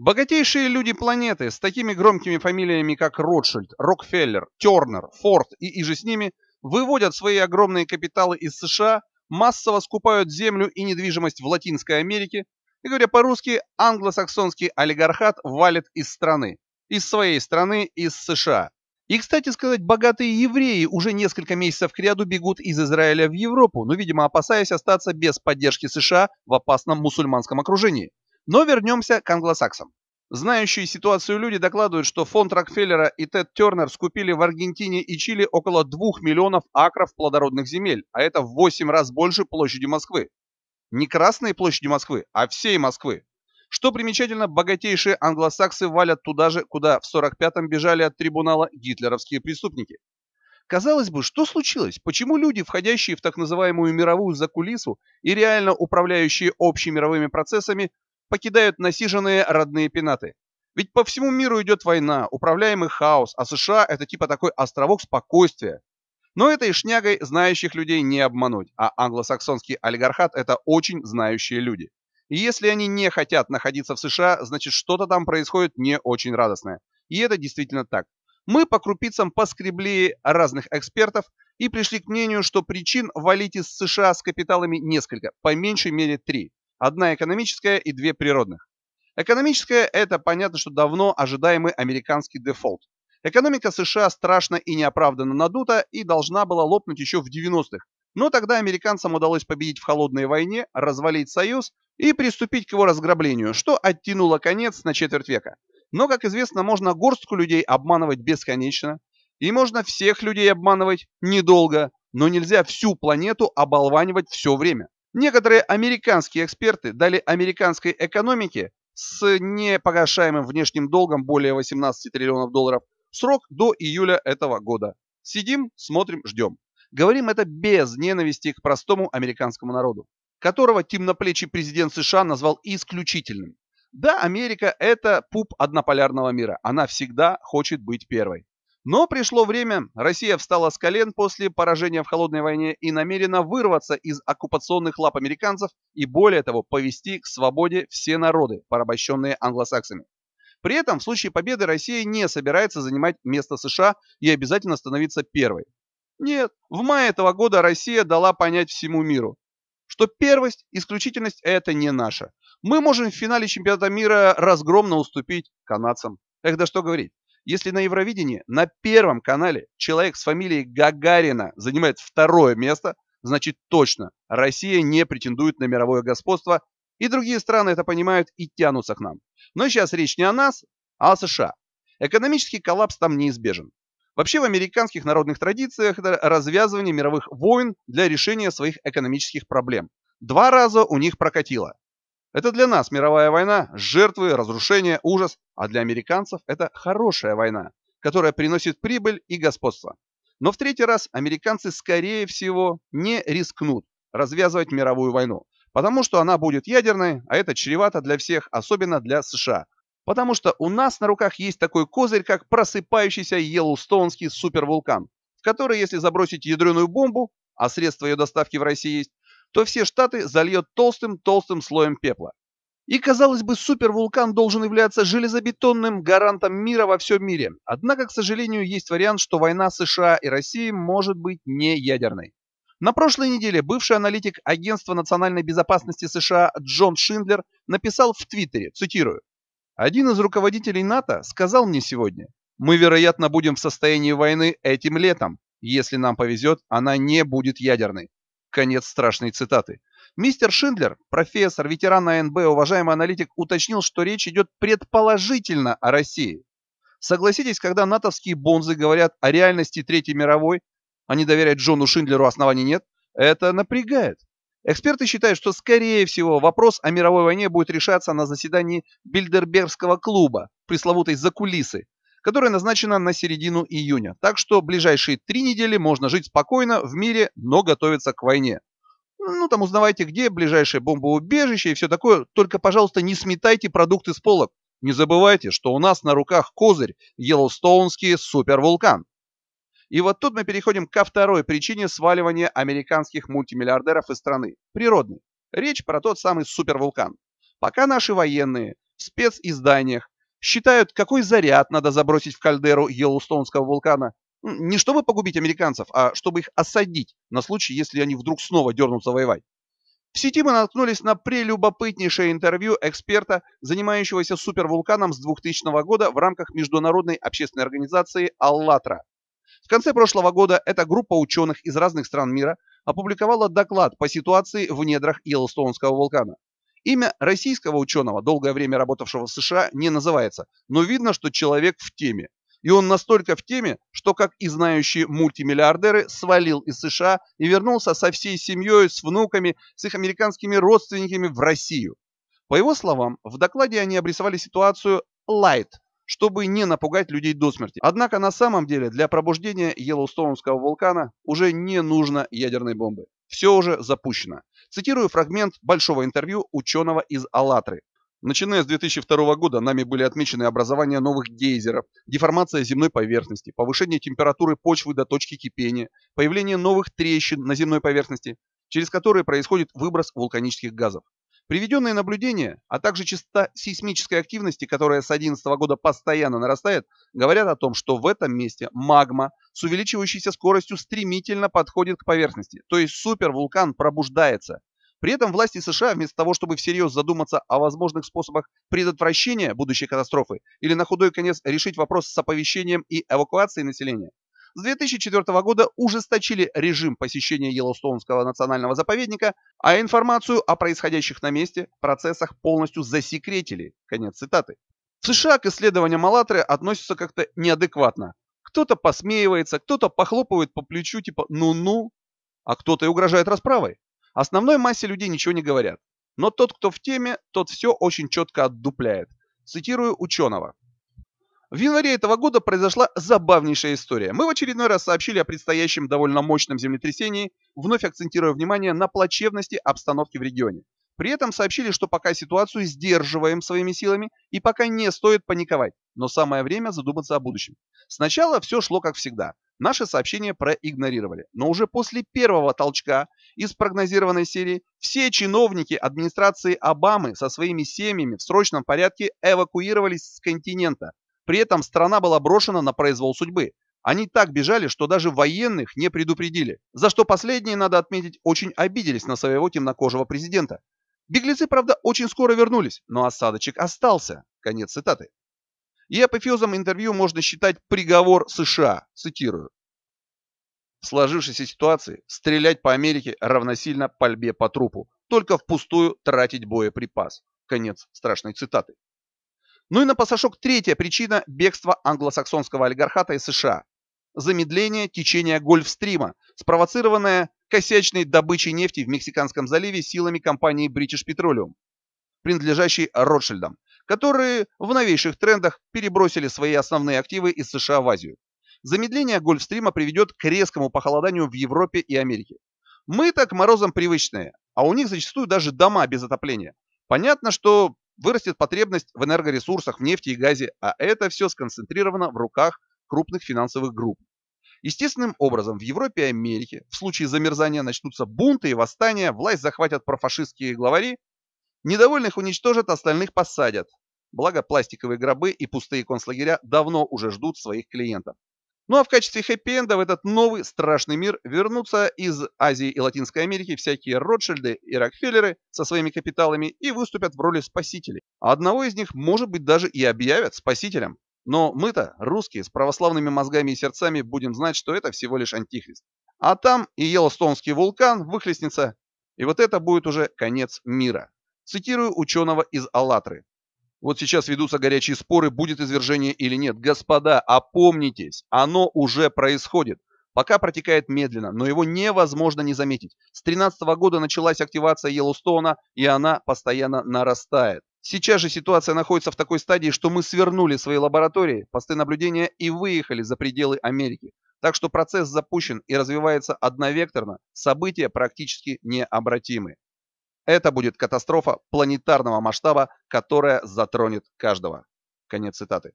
Богатейшие люди планеты с такими громкими фамилиями, как Ротшильд, Рокфеллер, Тернер, Форд и иже с ними, выводят свои огромные капиталы из США, массово скупают землю и недвижимость в Латинской Америке, и, говоря по-русски, англосаксонский олигархат валит из страны. Из своей страны, из США. И, кстати сказать, богатые евреи уже несколько месяцев кряду бегут из Израиля в Европу, но, ну, видимо, опасаясь остаться без поддержки США в опасном мусульманском окружении. Но вернемся к англосаксам. Знающие ситуацию люди докладывают, что фонд Рокфеллера и Тед Тернер скупили в Аргентине и Чили около 2 миллионов акров плодородных земель, а это в 8 раз больше площади Москвы. Не Красной площади Москвы, а всей Москвы. Что примечательно, богатейшие англосаксы валят туда же, куда в 45-м бежали от трибунала гитлеровские преступники. Казалось бы, что случилось? Почему люди, входящие в так называемую мировую закулису и реально управляющие общими мировыми процессами, покидают насиженные родные пенаты. Ведь по всему миру идет война, управляемый хаос, а США это типа такой островок спокойствия. Но этой шнягой знающих людей не обмануть, а англосаксонский олигархат это очень знающие люди. И если они не хотят находиться в США, значит что-то там происходит не очень радостное. И это действительно так. Мы по крупицам поскребли разных экспертов и пришли к мнению, что причин валить из США с капиталами несколько, по меньшей мере три. Одна экономическая и две природных. Экономическая – это, понятно, что давно ожидаемый американский дефолт. Экономика США страшно и неоправданно надута и должна была лопнуть еще в 90-х. Но тогда американцам удалось победить в холодной войне, развалить Союз и приступить к его разграблению, что оттянуло конец на четверть века. Но, как известно, можно горстку людей обманывать бесконечно, и можно всех людей обманывать недолго, но нельзя всю планету оболванивать все время. Некоторые американские эксперты дали американской экономике с непогашаемым внешним долгом более 18 триллионов долларов срок до июля этого года. Сидим, смотрим, ждем. Говорим это без ненависти к простому американскому народу, которого темноплечий президент США назвал исключительным. Да, Америка – это пуп однополярного мира. Она всегда хочет быть первой. Но пришло время, Россия встала с колен после поражения в Холодной войне и намерена вырваться из оккупационных лап американцев и более того повести к свободе все народы, порабощенные англосаксами. При этом в случае победы Россия не собирается занимать место США и обязательно становиться первой. Нет, в мае этого года Россия дала понять всему миру, что первость, исключительность – это не наша. Мы можем в финале чемпионата мира разгромно уступить канадцам. Эх, да что говорить. Если на Евровидении на первом канале человек с фамилией Гагарина занимает второе место, значит точно Россия не претендует на мировое господство, и другие страны это понимают и тянутся к нам. Но сейчас речь не о нас, а о США. Экономический коллапс там неизбежен. Вообще в американских народных традициях это развязывание мировых войн для решения своих экономических проблем. Два раза у них прокатило. Это для нас мировая война, жертвы, разрушения, ужас, а для американцев это хорошая война, которая приносит прибыль и господство. Но в третий раз американцы, скорее всего, не рискнут развязывать мировую войну, потому что она будет ядерной, а это чревато для всех, особенно для США. Потому что у нас на руках есть такой козырь, как просыпающийся Йеллоустонский супервулкан, в который, если забросить ядреную бомбу, а средства ее доставки в России есть, то все штаты зальет толстым-толстым слоем пепла. И, казалось бы, супервулкан должен являться железобетонным гарантом мира во всем мире. Однако, к сожалению, есть вариант, что война США и России может быть не ядерной. На прошлой неделе бывший аналитик Агентства национальной безопасности США Джон Шиндлер написал в Твиттере, цитирую, «Один из руководителей НАТО сказал мне сегодня, мы, вероятно, будем в состоянии войны этим летом. Если нам повезет, она не будет ядерной. Конец страшной цитаты. Мистер Шиндлер, профессор, ветеран АНБ, уважаемый аналитик, уточнил, что речь идет предположительно о России. Согласитесь, когда натовские бонзы говорят о реальности Третьей мировой, они не доверять Джону Шиндлеру оснований нет, это напрягает. Эксперты считают, что, скорее всего, вопрос о мировой войне будет решаться на заседании Бильдербергского клуба, пресловутой «за кулисы», которая назначена на середину июня. Так что ближайшие три недели можно жить спокойно в мире, но готовиться к войне. Ну, там узнавайте, где ближайшее бомбоубежище и все такое. Только, пожалуйста, не сметайте продукты с полок. Не забывайте, что у нас на руках козырь – Йеллоустоунский супервулкан. И вот тут мы переходим ко второй причине сваливания американских мультимиллиардеров из страны – природной. Речь про тот самый супервулкан. Пока наши военные в специзданиях считают, какой заряд надо забросить в кальдеру Йеллоустонского вулкана. Ну, не чтобы погубить американцев, а чтобы их осадить на случай, если они вдруг снова дернутся воевать. В сети мы наткнулись на прелюбопытнейшее интервью эксперта, занимающегося супервулканом с 2000 года в рамках международной общественной организации «АЛЛАТРА». В конце прошлого года эта группа ученых из разных стран мира опубликовала доклад по ситуации в недрах Йеллоустонского вулкана. Имя российского ученого, долгое время работавшего в США, не называется, но видно, что человек в теме. И он настолько в теме, что, как и знающие мультимиллиардеры, свалил из США и вернулся со всей семьей, с внуками, с их американскими родственниками в Россию. По его словам, в докладе они обрисовали ситуацию «light», чтобы не напугать людей до смерти. Однако на самом деле для пробуждения Йеллоустоунского вулкана уже не нужно ядерной бомбы. Все уже запущено. Цитирую фрагмент большого интервью ученого из «АЛЛАТРы». Начиная с 2002 года нами были отмечены образование новых гейзеров, деформация земной поверхности, повышение температуры почвы до точки кипения, появление новых трещин на земной поверхности, через которые происходит выброс вулканических газов. Приведенные наблюдения, а также частота сейсмической активности, которая с 2011 года постоянно нарастает, говорят о том, что в этом месте магма с увеличивающейся скоростью стремительно подходит к поверхности, то есть супервулкан пробуждается. При этом власти США, вместо того, чтобы всерьез задуматься о возможных способах предотвращения будущей катастрофы или на худой конец решить вопрос с оповещением и эвакуацией населения, с 2004 года ужесточили режим посещения Йеллоустоунского национального заповедника, а информацию о происходящих на месте процессах полностью засекретили. Конец цитаты. В США к исследованиям «АЛЛАТРА» относятся как-то неадекватно. Кто-то посмеивается, кто-то похлопывает по плечу типа «ну-ну», а кто-то и угрожает расправой. Основной массе людей ничего не говорят. Но тот, кто в теме, тот все очень четко отдупляет. Цитирую ученого. В январе этого года произошла забавнейшая история. Мы в очередной раз сообщили о предстоящем довольно мощном землетрясении, вновь акцентируя внимание на плачевности обстановки в регионе. При этом сообщили, что пока ситуацию сдерживаем своими силами и пока не стоит паниковать, но самое время задуматься о будущем. Сначала все шло как всегда. Наши сообщения проигнорировали, но уже после первого толчка из прогнозированной серии все чиновники администрации Обамы со своими семьями в срочном порядке эвакуировались с континента, при этом страна была брошена на произвол судьбы. Они так бежали, что даже военных не предупредили, за что последние, надо отметить, очень обиделись на своего темнокожего президента. Беглецы, правда, очень скоро вернулись, но осадочек остался. Конец цитаты. И апофеозом интервью можно считать приговор США, цитирую. В сложившейся ситуации стрелять по Америке равносильно пальбе по трупу, только впустую тратить боеприпас. Конец страшной цитаты. Ну и на пассажок третья причина бегства англосаксонского олигархата из США. Замедление течения Гольфстрима, спровоцированное косячной добычей нефти в Мексиканском заливе силами компании British Petroleum, принадлежащей Ротшильдам, которые в новейших трендах перебросили свои основные активы из США в Азию. Замедление Гольфстрима приведет к резкому похолоданию в Европе и Америке. Мы так морозом привычные, а у них зачастую даже дома без отопления. Понятно, что Вырастет потребность в энергоресурсах, в нефти и газе, а это все сконцентрировано в руках крупных финансовых групп. Естественным образом в Европе и Америке в случае замерзания начнутся бунты и восстания, власть захватят профашистские главари, недовольных уничтожат, остальных посадят. Благо пластиковые гробы и пустые концлагеря давно уже ждут своих клиентов. Ну а в качестве хэппи-энда в этот новый страшный мир вернутся из Азии и Латинской Америки всякие Ротшильды и Рокфеллеры со своими капиталами и выступят в роли спасителей. А одного из них, может быть, даже и объявят спасителем. Но мы-то, русские, с православными мозгами и сердцами, будем знать, что это всего лишь антихрист. А там и Йеллостонский вулкан выхлестнется, и вот это будет уже конец мира. Цитирую ученого из «АЛЛАТРы». Вот сейчас ведутся горячие споры, будет извержение или нет. Господа, опомнитесь, оно уже происходит. Пока протекает медленно, но его невозможно не заметить. С 2013 года началась активация Йеллоустона, и она постоянно нарастает. Сейчас же ситуация находится в такой стадии, что мы свернули свои лаборатории, посты наблюдения и выехали за пределы Америки. Так что процесс запущен и развивается одновекторно, события практически необратимы. Это будет катастрофа планетарного масштаба, которая затронет каждого. Конец цитаты.